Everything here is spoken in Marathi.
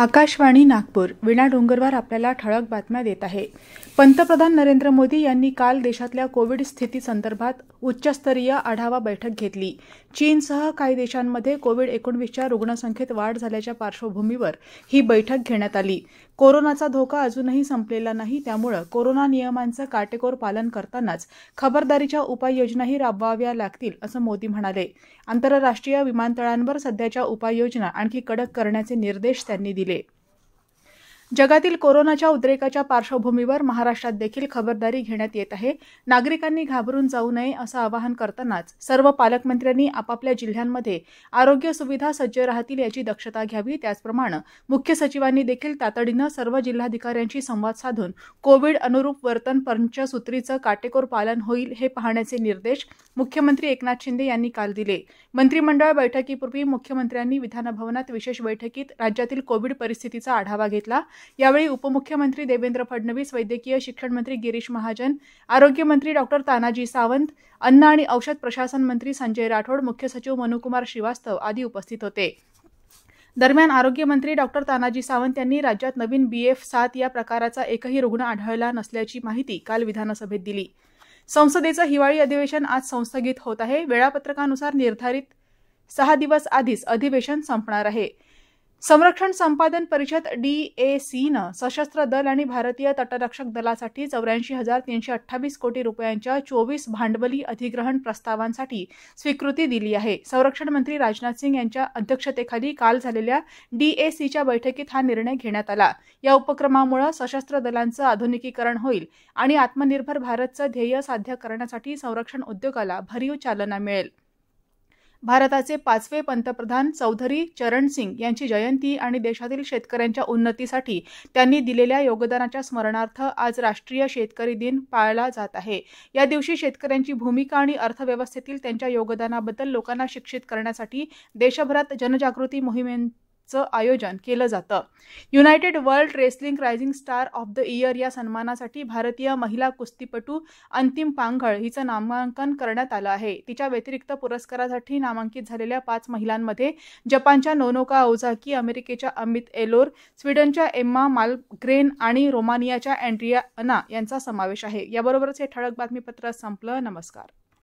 आकाशवाणी नागपूर विणा डोंगरवार आपल्याला ठळक बातम्या देत आहे पंतप्रधान नरेंद्र मोदी यांनी काल देशातल्या कोविड स्थिती संदर्भात उच्चस्तरीय आढावा बैठक घेतली चीनसह काही देशांमध्ये कोविड एकोणवीसच्या रुग्णसंख्येत वाढ झाल्याच्या पार्श्वभूमीवर ही बैठक घेण्यात आली कोरोनाचा धोका अजूनही संपलेला नाही त्यामुळे कोरोना नियमांचं काटेकोर पालन करतानाच खबरदारीच्या उपाययोजनाही राबवाव्या लागतील असं मोदी म्हणाले आंतरराष्ट्रीय विमानतळांवर सध्याच्या उपाययोजना आणखी कडक करण्याचे निर्देश त्यांनी दिले relate जगातील कोरोनाच्या उद्रेकाच्या पार्श्वभूमीवर महाराष्ट्रात देखील खबरदारी घेण्यात येत आहे नागरिकांनी घाबरून जाऊ नये असं आवाहन करतानाच सर्व पालकमंत्र्यांनी आपापल्या जिल्ह्यांमध्ये आरोग्य सुविधा सज्ज राहतील याची दक्षता घ्यावी त्याचप्रमाणे मुख्य सचिवांनी देखील तातडीनं सर्व जिल्हाधिकाऱ्यांशी संवाद साधून कोविड अनुरूप वर्तन पंचसूत्रीचं काटेकोर पालन होईल हे पाहण्याचे निर्देश मुख्यमंत्री एकनाथ शिंदे यांनी काल दिले मंत्रिमंडळ बैठकीपूर्वी मुख्यमंत्र्यांनी विधानभवनात विशेष बैठकीत राज्यातील कोविड परिस्थितीचा आढावा घेतला यावेळी उपमुख्यमंत्री देवेंद्र फडणवीस वैद्यकीय शिक्षण मंत्री गिरीश महाजन आरोग्यमंत्री डॉक्टर तानाजी सावंत अन्न आणि औषध प्रशासन मंत्री संजय राठोड मुख्य सचिव मनुकुमार श्रीवास्तव आदी उपस्थित होते दरम्यान आरोग्यमंत्री डॉक्टर तानाजी सावंत यांनी राज्यात नवीन बी एफ सात या प्रकाराचा एकही रुग्ण आढळला नसल्याची माहिती काल विधानसभेत दिली संसदेचं हिवाळी अधिवेशन आज संस्थगित होत आहे वेळापत्रकानुसार निर्धारित सहा दिवस आधीच अधिवेशन संपणार आहे संरक्षण संपादन परिषद डीएसीनं सशस्त्र दल आणि भारतीय तटरक्षक दलासाठी चौऱ्याऐंशी हजार तीनशे अठ्ठावीस कोटी रुपयांच्या चोवीस भांडवली अधिग्रहण प्रस्तावांसाठी स्वीकृती दिली आहे संरक्षण मंत्री राजनाथ सिंग यांच्या अध्यक्षतेखाली काल झालेल्या सीच्या बैठकीत हा निर्णय घेण्यात आला या उपक्रमामुळे सशस्त्र दलांचं आधुनिकीकरण होईल आणि आत्मनिर्भर भारतचं ध्येय साध्य करण्यासाठी संरक्षण उद्योगाला भरीव चालना मिळेल भारताचे पाचवे पंतप्रधान चौधरी चरण सिंग यांची जयंती आणि देशातील शेतकऱ्यांच्या उन्नतीसाठी त्यांनी दिलेल्या योगदानाच्या स्मरणार्थ आज राष्ट्रीय शेतकरी दिन पाळला जात आहे या दिवशी शेतकऱ्यांची भूमिका आणि अर्थव्यवस्थेतील त्यांच्या योगदानाबद्दल लोकांना शिक्षित करण्यासाठी देशभरात जनजागृती मोहिमे चं आयोजन केलं जातं united world wrestling rising star of the year या सन्मानासाठी भारतीय महिला कुस्तीपटू अंतिम पांघळ हिचं नामांकन करण्यात आलं आहे तिच्या व्यतिरिक्त पुरस्कारासाठी नामांकित झालेल्या पाच महिलांमध्ये जपानच्या नोनोका ओझाकी अमेरिकेच्या अमित एलोर स्वीडनच्या एम्मा मालग्रेन आणि रोमानियाच्या अँड्रिया अना यांचा समावेश आहे याबरोबरच हे ठळक बातमीपत्र संपलं नमस्कार